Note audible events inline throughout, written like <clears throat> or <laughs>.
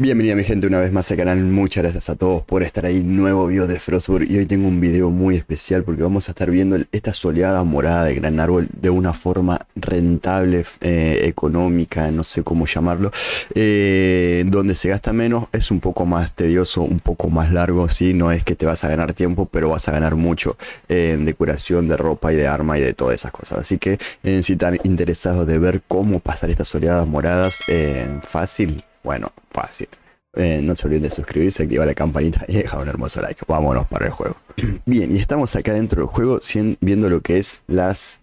Bienvenida mi gente una vez más al canal, muchas gracias a todos por estar ahí, nuevo video de Frostburg y hoy tengo un video muy especial porque vamos a estar viendo esta soleada morada de gran árbol de una forma rentable, eh, económica, no sé cómo llamarlo, eh, donde se gasta menos, es un poco más tedioso, un poco más largo, sí, no es que te vas a ganar tiempo, pero vas a ganar mucho eh, en decoración de ropa y de arma y de todas esas cosas, así que si están interesados de ver cómo pasar estas soleadas moradas, fácil, bueno, fácil. Eh, no se olviden de suscribirse, activar la campanita y dejar un hermoso like. Vámonos para el juego. <clears throat> Bien, y estamos acá dentro del juego viendo lo que es las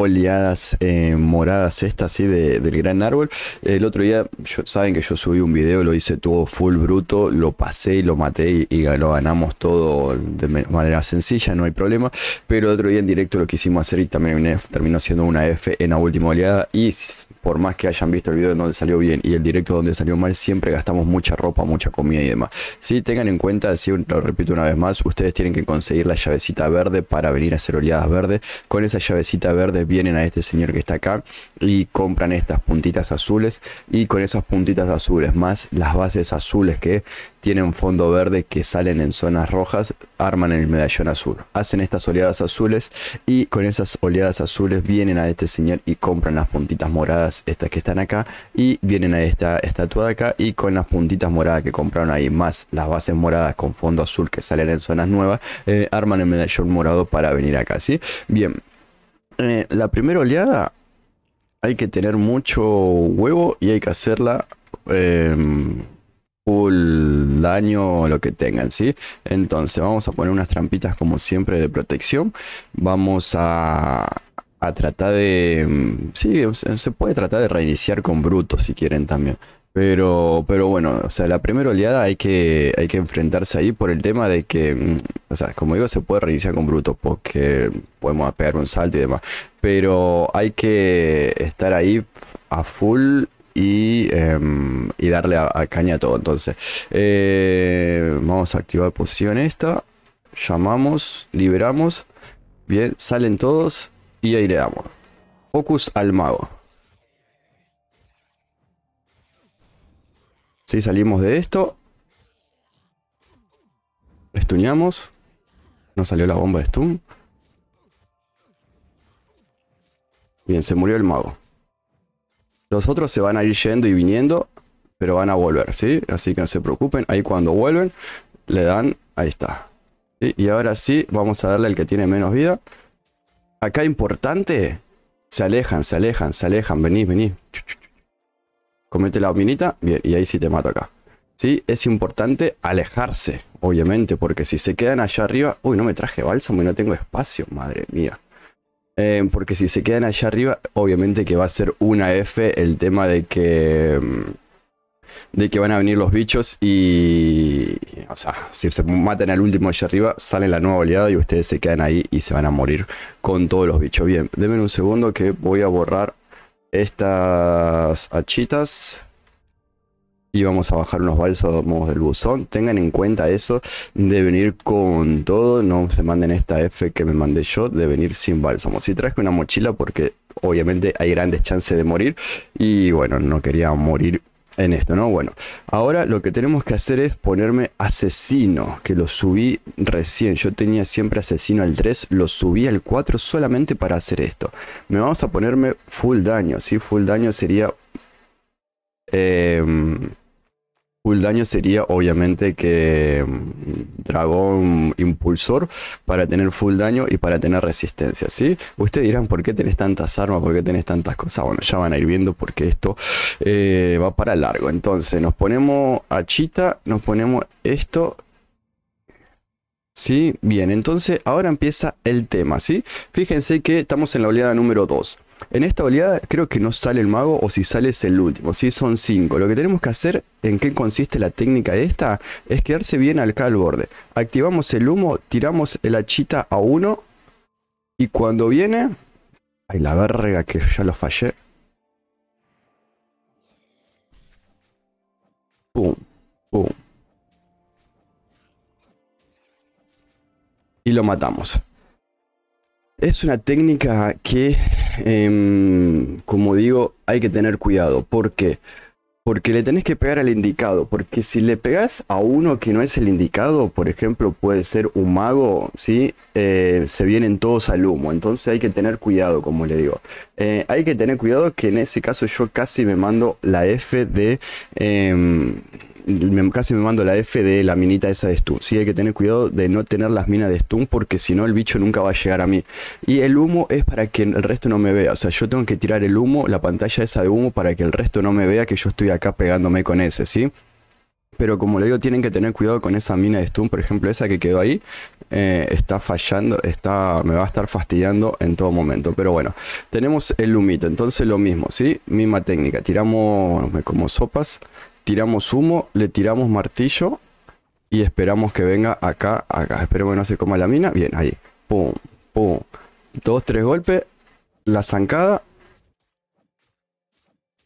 oleadas eh, moradas estas, ¿sí? De, del gran árbol. El otro día, yo, saben que yo subí un video, lo hice todo full bruto, lo pasé y lo maté y, lo ganamos todo de manera sencilla, no hay problema. Pero el otro día en directo lo quisimos hacer y también terminó siendo una F en la última oleada. Y por más que hayan visto el video donde salió bien y el directo donde salió mal, siempre gastamos mucha ropa, mucha comida y demás. si tengan en cuenta, sí, lo repito una vez más, ustedes tienen que conseguir la llavecita verde para venir a hacer oleadas verde. Con esa llavecita verde vienen a este señor que está acá y compran estas puntitas azules y con esas puntitas azules más las bases azules que tienen fondo verde que salen en zonas rojas, arman el medallón azul. Hacen estas oleadas azules y con esas oleadas azules vienen a este señor y compran las puntitas moradas, estas que están acá, y vienen a esta estatua de acá y con las puntitas moradas que compraron ahí, más las bases moradas con fondo azul que salen en zonas nuevas, eh, arman el medallón morado para venir acá, ¿sí? Bien, eh, la primera oleada hay que tener mucho huevo y hay que hacerla eh, full daño o lo que tengan, ¿sí? Entonces vamos a poner unas trampitas como siempre de protección. Vamos a, a tratar de... Em, sí, se puede tratar de reiniciar con bruto si quieren también. Pero, pero bueno, o sea, la primera oleada hay que, hay que enfrentarse ahí por el tema de que, mm, o sea, como digo, se puede reiniciar con Bruto porque podemos pegar un salto y demás. Pero hay que estar ahí a full y, em, darle a, caña a todo. Entonces, eh, vamos a activar posición esta. Llamamos, liberamos. Bien, salen todos y ahí le damos. Focus al mago. Si salimos de esto. Estuñamos. No salió la bomba de stun. Bien, se murió el mago. Los otros se van a ir yendo y viniendo, pero van a volver, ¿sí? Así que no se preocupen. Ahí cuando vuelven, le dan... Ahí está. Y ahora sí, vamos a darle al que tiene menos vida. Acá importante, se alejan, se alejan, se alejan. Venís, venís. Comete la minita, bien, y ahí sí te mato acá. Sí, es importante alejarse, obviamente, porque si se quedan allá arriba... Uy, no me traje bálsamo y no tengo espacio, madre mía. Eh, porque si se quedan allá arriba, obviamente que va a ser una F el tema de que... Mm, de que van a venir los bichos y... O sea, si se matan al último allá arriba, sale la nueva oleada y ustedes se quedan ahí y se van a morir con todos los bichos. Bien, denme un segundo que voy a borrar estas hachitas. Y vamos a bajar unos bálsamos del buzón. Tengan en cuenta eso de venir con todo. No se manden esta F que me mandé yo de venir sin bálsamo. Si traje una mochila porque obviamente hay grandes chances de morir. Y bueno, no quería morir en esto, ¿no? Bueno, ahora lo que tenemos que hacer es ponerme asesino, que lo subí recién. Yo tenía siempre asesino al 3, lo subí al 4 solamente para hacer esto. Me vamos a ponerme full daño, ¿sí? Full daño sería... Em, Full daño sería obviamente que mm, dragón impulsor para tener full daño y para tener resistencia, ¿sí? Ustedes dirán, ¿por qué tenés tantas armas? ¿Por qué tenés tantas cosas? Bueno, ya van a ir viendo porque esto eh, va para largo. Entonces, nos ponemos a Chita, nos ponemos esto ¿Sí? Bien, entonces ahora empieza el tema, ¿sí? Fíjense que estamos en la oleada número 2. En esta oleada creo que no sale el mago o si sale es el último, si son cinco Lo que tenemos que hacer, en qué consiste la técnica esta, es quedarse bien acá al borde. Activamos el humo, tiramos el hachita a uno y cuando viene... Ay, la verga que ya lo fallé. Pum, pum. Y lo matamos. Es una técnica que Em, como digo, hay que tener cuidado porque porque le tenés que pegar al indicado. Porque si le pegas a uno que no es el indicado, por ejemplo, puede ser un mago, eh, se vienen todos al humo. Entonces hay que tener cuidado, como le digo. Eh, hay que tener cuidado que en ese caso yo casi me mando la F de... Em, casi me mando la F de la minita esa de stun. Sí, hay que tener cuidado de no tener las minas de stun porque si no el bicho nunca va a llegar a mí. Y el humo es para que el resto no me vea. O sea, yo tengo que tirar el humo, la pantalla esa de humo para que el resto no me vea que yo estoy acá pegándome con ese, ¿sí? Pero como le digo, tienen que tener cuidado con esa mina de stun, por ejemplo, esa que quedó ahí. Eh, está fallando, está, me va a estar fastidiando en todo momento. Pero bueno, tenemos el lumito entonces lo mismo, ¿sí? Misma técnica, tiramos como sopas, tiramos humo, le tiramos martillo y esperamos que venga acá, acá. espero que no se coma la mina. Bien, ahí. Pum, pum. Dos, tres golpes, la zancada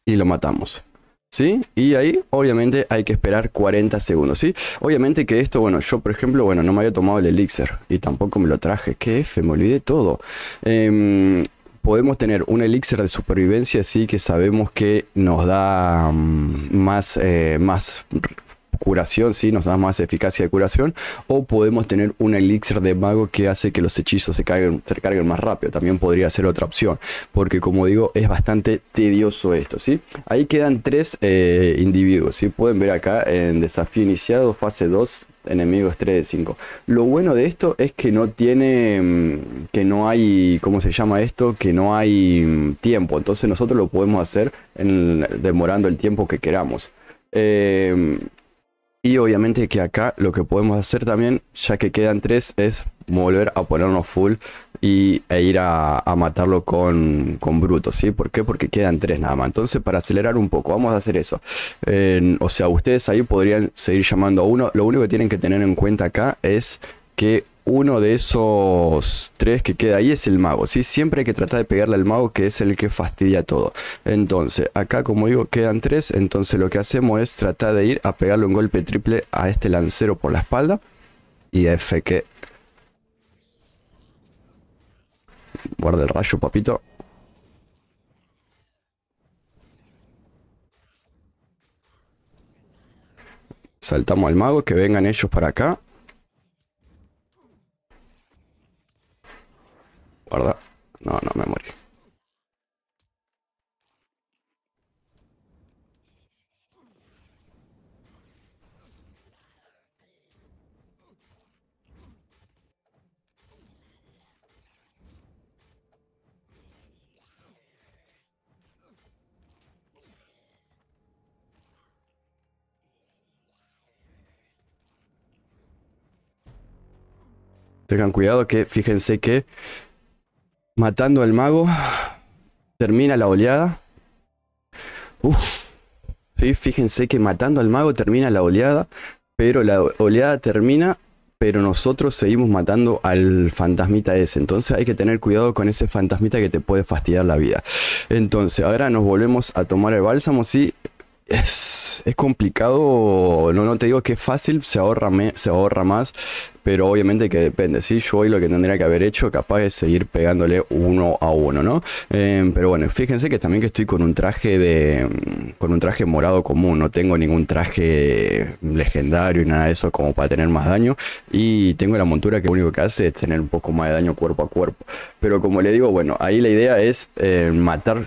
y lo matamos. ¿sí? Y ahí obviamente hay que esperar 40 segundos, ¿sí? Obviamente que esto, bueno, yo por ejemplo, bueno, no me había tomado el elixir y tampoco me lo traje. ¿Qué F? Me olvidé todo. Em, podemos tener un elixir de supervivencia, así que sabemos que nos da mm, más, eh, más curación, ¿sí? Nos da más eficacia de curación. O podemos tener un elixir de mago que hace que los hechizos se carguen, más rápido. También podría ser otra opción. Porque como digo, es bastante tedioso esto, ¿sí? Ahí quedan tres eh, individuos, ¿sí? Pueden ver acá en desafío iniciado, fase 2, enemigos 3 de 5. Lo bueno de esto es que no tiene, mm, que no hay, ¿cómo se llama esto? Que no hay mm, tiempo. Entonces nosotros lo podemos hacer en, demorando el tiempo que queramos. Eh, y obviamente que acá lo que podemos hacer también, ya que quedan tres, es volver a ponernos full y, e ir a, matarlo con, con, bruto, ¿sí? ¿Por qué? Porque quedan tres nada más. Entonces, para acelerar un poco, vamos a hacer eso. o sea, ustedes ahí podrían seguir llamando a uno. Lo único que tienen que tener en cuenta acá es que uno de esos tres que queda ahí es el mago, ¿sí? Siempre hay que tratar de pegarle al mago que es el que fastidia todo. Entonces, acá como digo, quedan tres, entonces lo que hacemos es tratar de ir a pegarle un golpe triple a este lancero por la espalda. Y F que... Guarda el rayo, papito. Saltamos al mago, que vengan ellos para acá. ¿verdad? No, no, me muero Tengan cuidado que fíjense que Matando al mago. Termina la oleada. Uf. Sí, fíjense que matando al mago termina la oleada. Pero la oleada termina. Pero nosotros seguimos matando al fantasmita ese. Entonces hay que tener cuidado con ese fantasmita que te puede fastidiar la vida. Entonces ahora nos volvemos a tomar el bálsamo. Sí, es, complicado. No, no te digo que es fácil. Se ahorra, se ahorra más pero obviamente que depende, si Yo hoy lo que tendría que haber hecho capaz es seguir pegándole uno a uno, ¿no? Em, pero bueno, fíjense que también que estoy con un traje de... Mm, con un traje morado común, no tengo ningún traje legendario y nada de eso como para tener más daño y tengo la montura que lo único que hace es tener un poco más de daño cuerpo a cuerpo. Pero como le digo, bueno, ahí la idea es eh, matar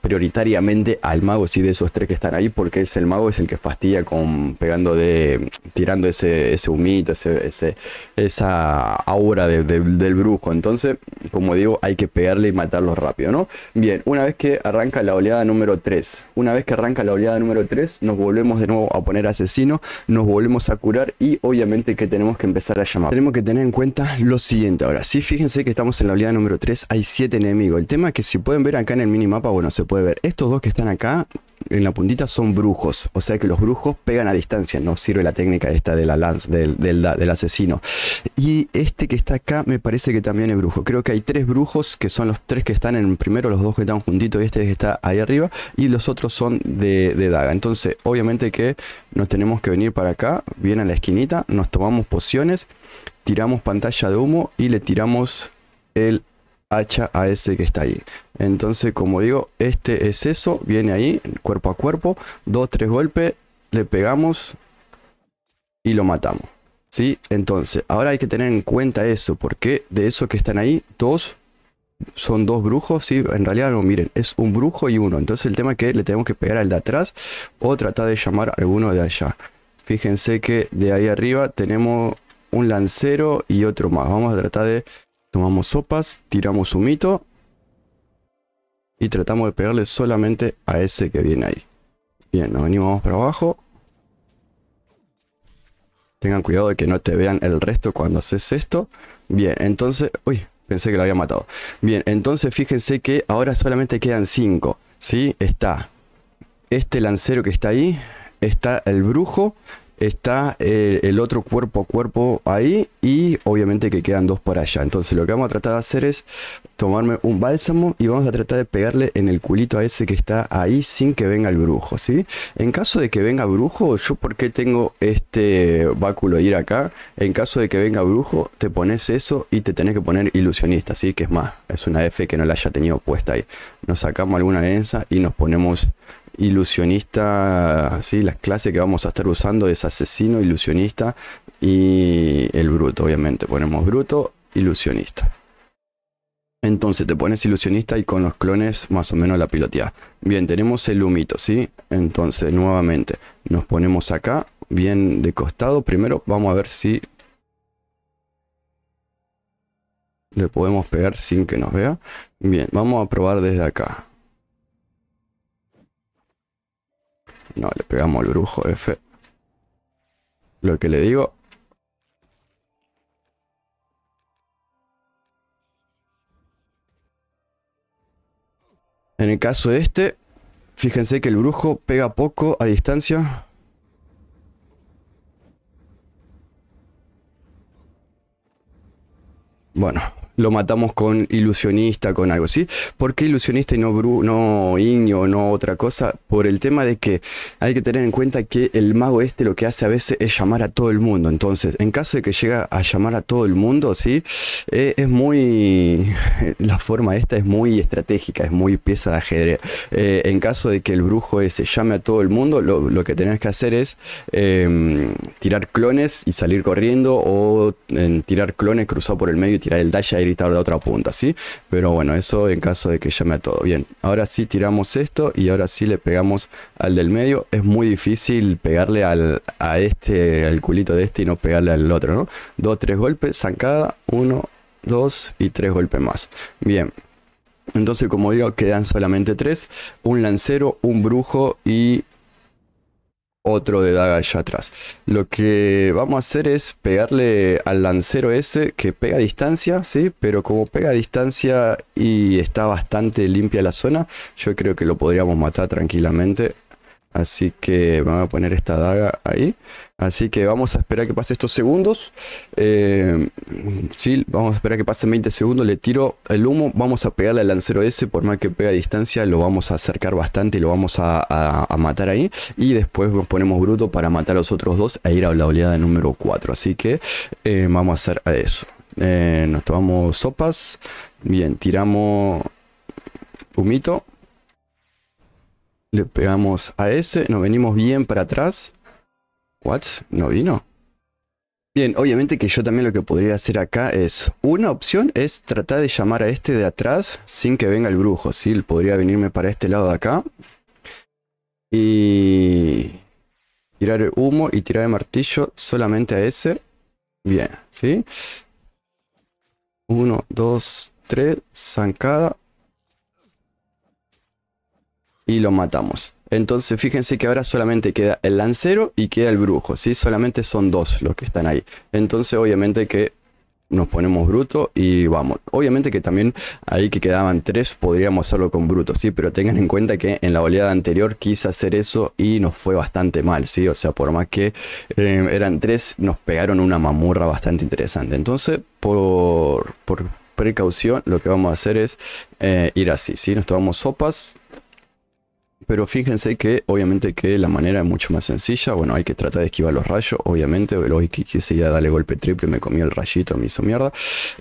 prioritariamente al mago, sí, de esos tres que están ahí, porque es el mago es el que fastidia con pegando de... tirando ese, ese humito, ese esa aura del brujo Entonces, como digo, hay que pegarle y matarlo rápido, ¿no? Bien, una vez que arranca la oleada número 3, una vez que arranca la oleada número 3, nos volvemos de nuevo a poner asesino, nos volvemos a curar y obviamente que tenemos que empezar a llamar. Tenemos que tener en cuenta lo siguiente ahora. Sí, fíjense que estamos en la oleada número 3, hay 7 enemigos. El tema es que si pueden ver acá en el minimapa, bueno, se puede ver estos dos que están acá en la puntita son brujos, o sea que los brujos pegan a distancia, no sirve la técnica esta de la lance, del, asesino. Y este que está acá me parece que también es brujo. Creo que hay tres brujos, que son los tres que están en primero, los dos que están juntitos y este que está ahí arriba, y los otros son de, de daga. Entonces, obviamente que nos tenemos que venir para acá, viene a la esquinita, nos tomamos pociones, tiramos pantalla de humo y le tiramos el hacha a ese que está ahí, Entonces, como digo, este es eso, viene ahí, cuerpo a cuerpo, dos, tres golpes, le pegamos y lo matamos. ¿Sí? Entonces, ahora hay que tener en cuenta eso, porque de esos que están ahí, dos son dos brujos, sí, en realidad no, miren, es un brujo y uno. Entonces el tema es que le tenemos que pegar al de atrás o tratar de llamar a alguno de allá. Fíjense que de ahí arriba tenemos un lancero y otro más. Vamos a tratar de Tomamos sopas, tiramos humito. Y tratamos de pegarle solamente a ese que viene ahí. Bien, nos venimos para abajo. Tengan cuidado de que no te vean el resto cuando haces esto. Bien, entonces... Uy, pensé que lo había matado. Bien, entonces fíjense que ahora solamente quedan cinco. ¿Sí? Está este lancero que está ahí. Está el brujo está eh, el otro cuerpo a cuerpo ahí y obviamente que quedan dos para allá. Entonces lo que vamos a tratar de hacer es tomarme un bálsamo y vamos a tratar de pegarle en el culito a ese que está ahí sin que venga el brujo, ¿sí? En caso de que venga brujo, yo porque tengo este báculo de ir acá, en caso de que venga brujo, te pones eso y te tenés que poner ilusionista, ¿sí? Que es más, es una F que no la haya tenido puesta ahí. Nos sacamos alguna densa y nos ponemos ilusionista, ¿sí? las clases que vamos a estar usando es asesino, ilusionista y el bruto, obviamente. Ponemos bruto, ilusionista. Entonces te pones ilusionista y con los clones más o menos la pilotea. Bien, tenemos el humito, ¿sí? Entonces nuevamente nos ponemos acá, bien de costado. Primero vamos a ver si le podemos pegar sin que nos vea. Bien, vamos a probar desde acá. No, le pegamos al brujo F. Lo que le digo. En el caso de este, fíjense que el brujo pega poco a distancia. Bueno, lo matamos con ilusionista, con algo, ¿sí? ¿Por qué ilusionista y no Bru, no Iño, no otra cosa? Por el tema de que hay que tener en cuenta que el mago este lo que hace a veces es llamar a todo el mundo. Entonces, en caso de que llega a llamar a todo el mundo, ¿sí? Eh, es muy... <laughs> La forma esta es muy estratégica, es muy pieza de ajedrez. Eh, en caso de que el brujo ese llame a todo el mundo, lo, que tenés que hacer es em, tirar clones y salir corriendo o em, tirar clones cruzado por el medio y tirar el dash gritar de otra punta, ¿sí? Pero bueno, eso en caso de que llame a todo. Bien, ahora sí tiramos esto y ahora sí le pegamos al del medio. Es muy difícil pegarle al, a este, al culito de este y no pegarle al otro, ¿no? Dos, tres golpes, zancada, uno, dos y tres golpes más. Bien. Entonces, como digo, quedan solamente tres. Un lancero, un brujo y otro de daga allá atrás. Lo que vamos a hacer es pegarle al lancero ese que pega a distancia, ¿sí? Pero como pega a distancia y está bastante limpia la zona, yo creo que lo podríamos matar tranquilamente. Así que vamos a poner esta daga ahí. Así que vamos a esperar que pase estos segundos. Eh, sí, vamos a esperar que pasen 20 segundos. Le tiro el humo. Vamos a pegarle al lancero ese. Por más que pega a distancia, lo vamos a acercar bastante y lo vamos a, matar ahí. Y después nos ponemos bruto para matar a los otros dos e ir a la oleada número 4. Así que eh, vamos a hacer a eso. Eh, nos tomamos sopas. Bien, tiramos humito. Le pegamos a ese. Nos venimos bien para atrás. ¿What? ¿No vino? Bien, obviamente que yo también lo que podría hacer acá es... Una opción es tratar de llamar a este de atrás sin que venga el brujo, ¿sí? Podría venirme para este lado de acá. Y... Tirar el humo y tirar el martillo solamente a ese. Bien, ¿sí? Uno, dos, tres, zancada y lo matamos. Entonces fíjense que ahora solamente queda el lancero y queda el brujo, ¿sí? Solamente son dos los que están ahí. Entonces obviamente que nos ponemos bruto y vamos. Obviamente que también ahí que quedaban tres podríamos hacerlo con bruto, sí, pero tengan en cuenta que en la oleada anterior quise hacer eso y nos fue bastante mal, sí, o sea, por más que eh, eran tres, nos pegaron una mamurra bastante interesante. Entonces, por, precaución, lo que vamos a hacer es eh, ir así, sí, nos tomamos sopas, pero fíjense que obviamente que la manera es mucho más sencilla. Bueno, hay que tratar de esquivar los rayos. Obviamente, hoy quise ya darle golpe triple, me comió el rayito, me hizo mierda.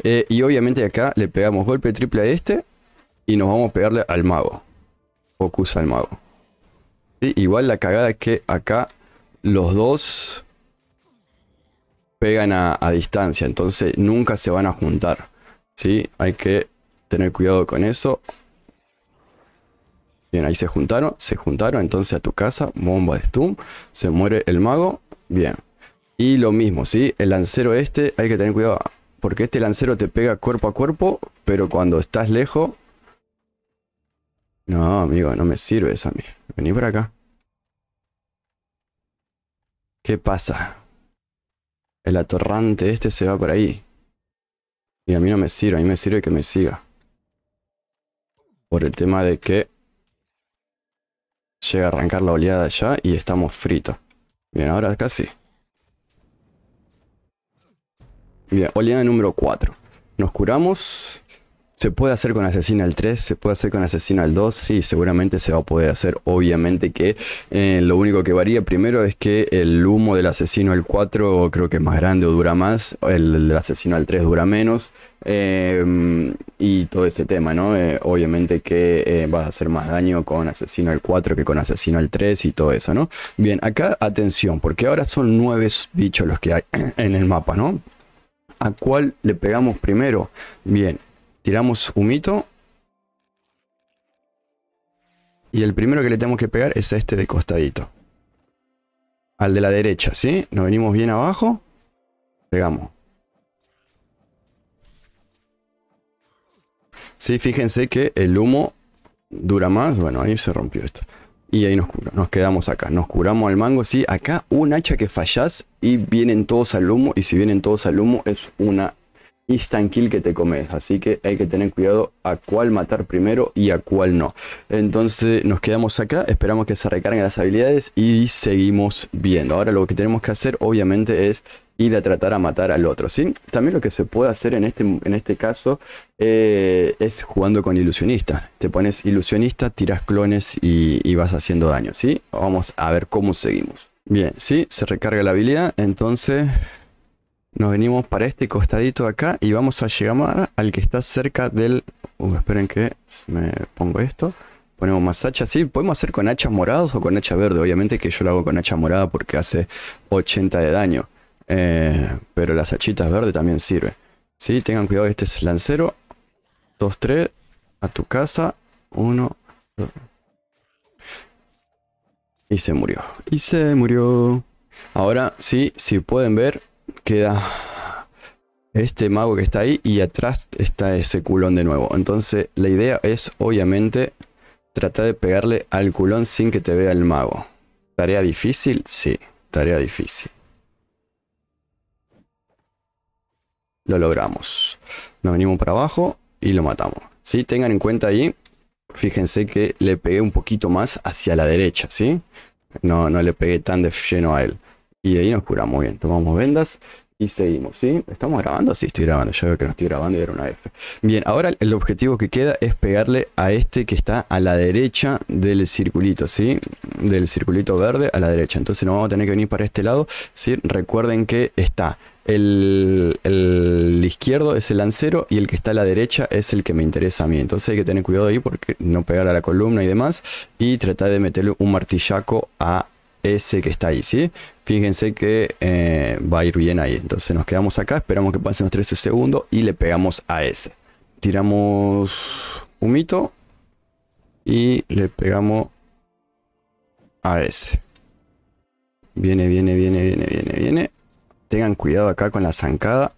Eh, y obviamente acá le pegamos golpe triple a este y nos vamos a pegarle al mago. Focus al mago. Igual la cagada es que acá los dos pegan a, a distancia. Entonces nunca se van a juntar. ¿Sí? Hay que tener cuidado con eso. Bien, ahí se juntaron, se juntaron entonces a tu casa, bomba de stun, se muere el mago, bien. Y lo mismo, ¿sí? El lancero este, hay que tener cuidado, porque este lancero te pega cuerpo a cuerpo, pero cuando estás lejos... No, amigo, no me sirve sirves a mí. Vení por acá. ¿Qué pasa? El atorrante este se va por ahí. Y a mí no me sirve, a mí me sirve que me siga. Por el tema de que Llega a arrancar la oleada ya y estamos fritos. Bien, ahora casi. Bien, oleada número 4. Nos curamos. Se puede hacer con asesino al 3, se puede hacer con asesino al 2, sí, seguramente se va a poder hacer. Obviamente que eh, lo único que varía primero es que el humo del asesino al 4 creo que es más grande o dura más, el del asesino al 3 dura menos. Eh, y todo ese tema, ¿no? Eh, obviamente que vas a hacer más daño con Asesino al 4 que con Asesino al 3 y todo eso, ¿no? Bien, acá atención, porque ahora son nueve bichos los que hay <clears throat> en el mapa, ¿no? ¿A cuál le pegamos primero? Bien, Tiramos humito. Y el primero que le tenemos que pegar es este de costadito. Al de la derecha, ¿sí? Nos venimos bien abajo. Pegamos. Sí, fíjense que el humo dura más. Bueno, ahí se rompió esto. Y ahí nos cura. Nos quedamos acá. Nos curamos al mango. Sí, acá un hacha que fallás y vienen todos al humo. Y si vienen todos al humo es una kill que te comes. Así que hay que tener cuidado a cuál matar primero y a cuál no. Entonces nos quedamos acá, esperamos que se recarguen las habilidades y seguimos viendo. Ahora lo que tenemos que hacer obviamente es ir a tratar a matar al otro, ¿sí? También lo que se puede hacer en este, en este caso eh, es jugando con ilusionista. Te pones ilusionista, tiras clones y, vas haciendo daño, ¿sí? Vamos a ver cómo seguimos. Bien, sí, se recarga la habilidad, entonces nos venimos para este costadito acá y vamos a llegar al que está cerca del... Uh, esperen que me pongo esto. Ponemos más hachas. sí, podemos hacer con hachas moradas o con hacha verde. Obviamente que yo lo hago con hacha morada porque hace 80 de daño. Eh, pero las hachitas verdes también sirven. Sí, tengan cuidado, este es lancero. Dos, tres. a tu casa. 1, Y se murió. Y se murió. Ahora sí, si pueden ver, queda este mago que está ahí y atrás está ese culón de nuevo. Entonces la idea es obviamente tratar de pegarle al culón sin que te vea el mago. ¿Tarea difícil? Sí, tarea difícil. Lo logramos. Nos venimos para abajo y lo matamos. si Tengan en cuenta ahí, fíjense que le pegué un poquito más hacia la derecha, ¿sí? No, no le pegué tan de lleno a él. Y ahí nos curamos bien. Tomamos vendas y seguimos, ¿sí? ¿Estamos grabando? Sí, estoy grabando. Ya veo que no estoy grabando y era una F. Bien, ahora el objetivo que queda es pegarle a este que está a la derecha del circulito, ¿sí? Del circulito verde a la derecha. Entonces nos vamos a tener que venir para este lado, ¿sí? Recuerden que está el, el, izquierdo es el lancero y el que está a la derecha es el que me interesa a mí. Entonces hay que tener cuidado ahí porque no pegar a la columna y demás. Y tratar de meterle un martillaco a ese que está ahí, ¿sí? Fíjense que eh, va a ir bien ahí. Entonces nos quedamos acá, esperamos que pasen los 13 segundos y le pegamos a ese. Tiramos humito y le pegamos a ese. Viene, viene, viene, viene, viene, viene. Tengan cuidado acá con la zancada.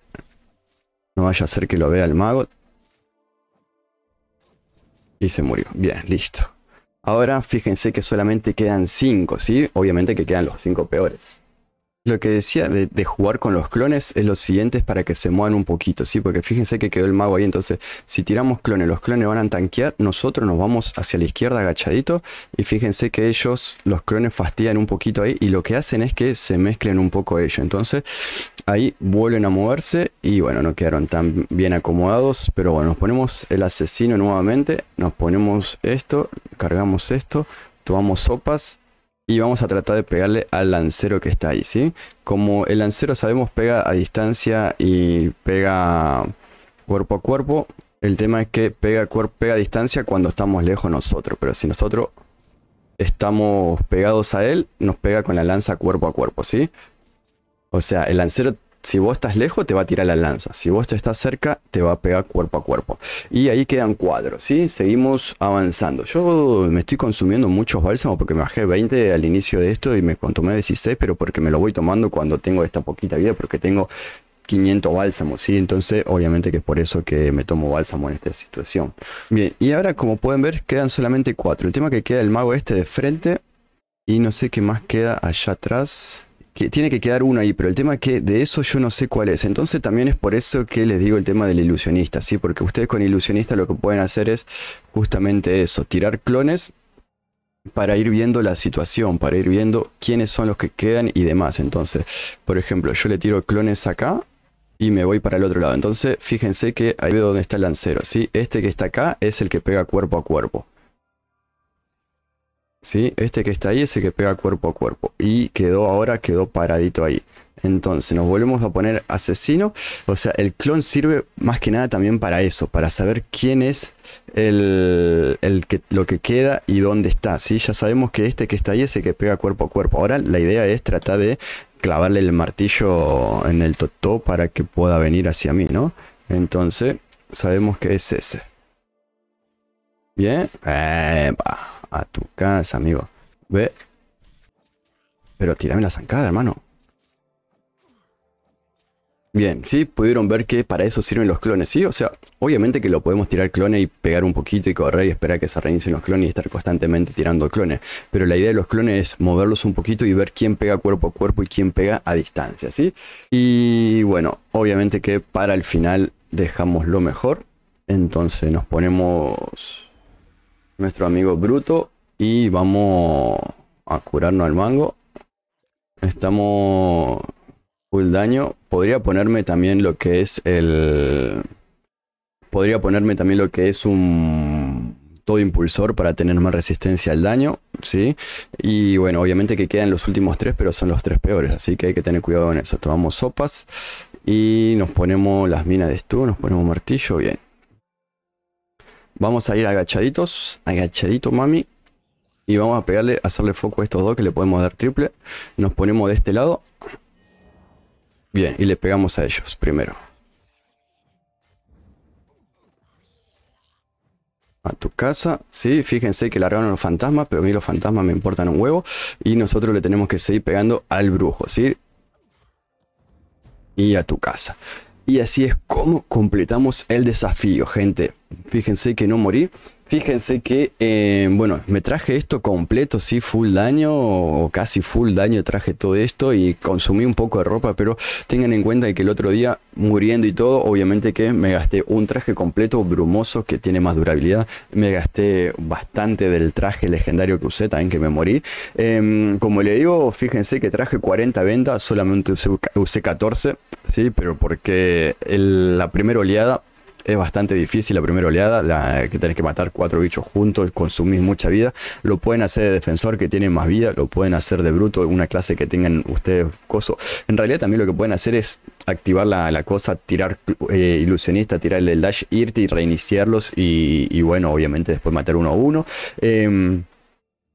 No vaya a ser que lo vea el mago. Y se murió. Bien, listo. Ahora fíjense que solamente quedan 5, ¿sí? Obviamente que quedan los 5 peores. Lo que decía de, jugar con los clones es lo siguiente para que se muevan un poquito, ¿sí? Porque fíjense que quedó el mago ahí, entonces si tiramos clones, los clones van a tanquear, nosotros nos vamos hacia la izquierda agachadito y fíjense que ellos, los clones fastidian un poquito ahí y lo que hacen es que se mezclen un poco ellos, entonces ahí vuelven a moverse y bueno, no quedaron tan bien acomodados, pero bueno, nos ponemos el asesino nuevamente, nos ponemos esto, cargamos esto, tomamos sopas y vamos a tratar de pegarle al lancero que está ahí, ¿sí? Como el lancero sabemos pega a distancia y pega cuerpo a cuerpo, el tema es que pega, pega a distancia cuando estamos lejos nosotros, pero si nosotros estamos pegados a él, nos pega con la lanza cuerpo a cuerpo, ¿sí? O sea, el lancero si vos estás lejos, te va a tirar la lanza. Si vos estás cerca, te va a pegar cuerpo a cuerpo. Y ahí quedan cuadros, ¿sí? Seguimos avanzando. Yo me estoy consumiendo muchos bálsamos porque me bajé 20 al inicio de esto y me tomé 16, pero porque me lo voy tomando cuando tengo esta poquita vida, porque tengo 500 bálsamos, ¿sí? Entonces, obviamente que es por eso que me tomo bálsamo en esta situación. Bien, y ahora, como pueden ver, quedan solamente cuatro. El tema que queda el mago este de frente y no sé qué más queda allá atrás que tiene que quedar uno ahí, pero el tema es que de eso yo no sé cuál es. Entonces también es por eso que les digo el tema del ilusionista, ¿sí? Porque ustedes con ilusionista lo que pueden hacer es justamente eso, tirar clones para ir viendo la situación, para ir viendo quiénes son los que quedan y demás. Entonces, por ejemplo, yo le tiro clones acá y me voy para el otro lado. Entonces, fíjense que ahí veo dónde está el lancero, ¿sí? Este que está acá es el que pega cuerpo a cuerpo. Este que está ahí es el que pega cuerpo a cuerpo. Y quedó ahora, quedó paradito ahí. Entonces nos volvemos a poner asesino. O sea, el clon sirve más que nada también para eso, para saber quién es el, que, lo que queda y dónde está. ¿sí? Ya sabemos que este que está ahí es el que pega cuerpo a cuerpo. Ahora la idea es tratar de clavarle el martillo en el totó para que pueda venir hacia mí, ¿no? Entonces sabemos que es ese. Bien. a tu casa, amigo. Ve. Pero tírame la zancada, hermano. Bien, sí, pudieron ver que para eso sirven los clones, ¿sí? O sea, obviamente que lo podemos tirar clones y pegar un poquito y correr y esperar que se reinicien los clones y estar constantemente tirando clones. Pero la idea de los clones es moverlos un poquito y ver quién pega cuerpo a cuerpo y quién pega a distancia, ¿sí? Y bueno, obviamente que para el final dejamos lo mejor. Entonces nos ponemos nuestro amigo Bruto y vamos a curarnos al mango. Estamos full daño. Podría ponerme también lo que es el... Podría ponerme también lo que es un todo impulsor para tener más resistencia al daño, ¿sí? Y bueno, obviamente que quedan los últimos tres, pero son los tres peores, así que hay que tener cuidado con eso. Tomamos sopas y nos ponemos las minas de estuvo, nos ponemos martillo, bien. Vamos a ir agachaditos. Agachadito, mami. Y vamos a pegarle, hacerle foco a estos dos que le podemos dar triple. Nos ponemos de este lado. Bien, y le pegamos a ellos primero. a tu casa. Sí, fíjense que largaron los fantasmas, pero a mí los fantasmas me importan un huevo. Y nosotros le tenemos que seguir pegando al brujo, ¿sí? Y a tu casa. Y así es como completamos el desafío, gente. Fíjense que no morí. Fíjense que, eh, bueno, me traje esto completo, sí, full daño o casi full daño traje todo esto y consumí un poco de ropa, pero tengan en cuenta que el otro día, muriendo y todo, obviamente que me gasté un traje completo brumoso que tiene más durabilidad, me gasté bastante del traje legendario que usé, también que me morí. Em, como le digo, fíjense que traje 40 ventas, solamente usé, 14, sí, pero porque la primera oleada es bastante difícil la primera oleada, la, que tenés que matar cuatro bichos juntos, consumir mucha vida. Lo pueden hacer de defensor que tienen más vida, lo pueden hacer de bruto, una clase que tengan ustedes coso. En realidad también lo que pueden hacer es activar la, cosa, tirar eh, ilusionista, tirar el dash, irte y reiniciarlos y, y, bueno, obviamente después matar uno a uno. Em,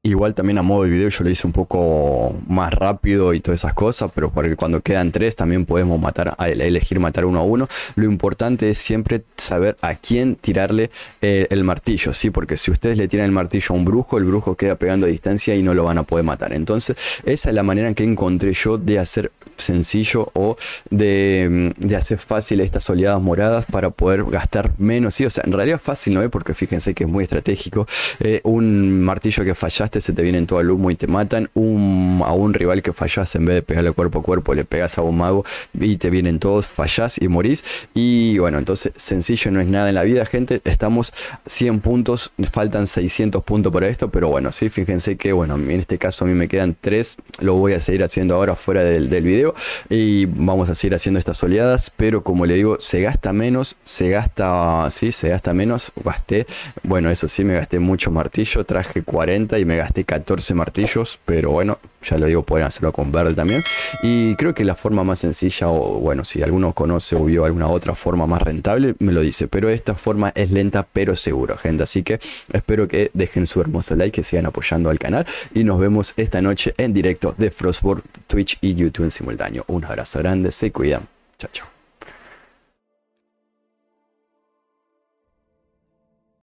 Igual también a modo de video yo lo hice un poco más rápido y todas esas cosas, pero cuando quedan tres también podemos matar, elegir matar uno a uno. Lo importante es siempre saber a quién tirarle eh, el martillo, ¿sí? Porque si ustedes le tiran el martillo a un brujo, el brujo queda pegando a distancia y no lo van a poder matar. Entonces, esa es la manera que encontré yo de hacer sencillo o mm, de, hacer fácil estas oleadas moradas para poder gastar menos, ¿sí? O sea, en realidad es fácil, ¿no? Porque fíjense que es muy estratégico. Eh, un martillo que fallaste se te vienen todo el humo y te matan. a un rival que fallas, en vez de pegarle cuerpo a cuerpo, le pegas a un mago y te vienen todos, fallas y morís. Y bueno, entonces sencillo no es nada en la vida, gente. Estamos 100 puntos, faltan 600 puntos para esto, pero bueno, sí, fíjense que bueno, en este caso a mí me quedan 3, lo voy a seguir haciendo ahora fuera del, del video y vamos a seguir haciendo estas oleadas, pero como le digo, se gasta menos, se gasta, sí, se gasta menos, gasté, bueno, eso sí, me gasté mucho martillo, traje 40 y me gasté 14 martillos, pero bueno, ya lo digo, pueden hacerlo con Verde también. Y creo que la forma más sencilla, o bueno, si alguno conoce o vio alguna otra forma más rentable, me lo dice. Pero esta forma es lenta, pero segura, gente. Así que espero que dejen su hermoso like, que sigan apoyando al canal. Y nos vemos esta noche en directo de Frostborn, Twitch y YouTube en simultáneo. Un abrazo grande, se cuidan. Chao, chao.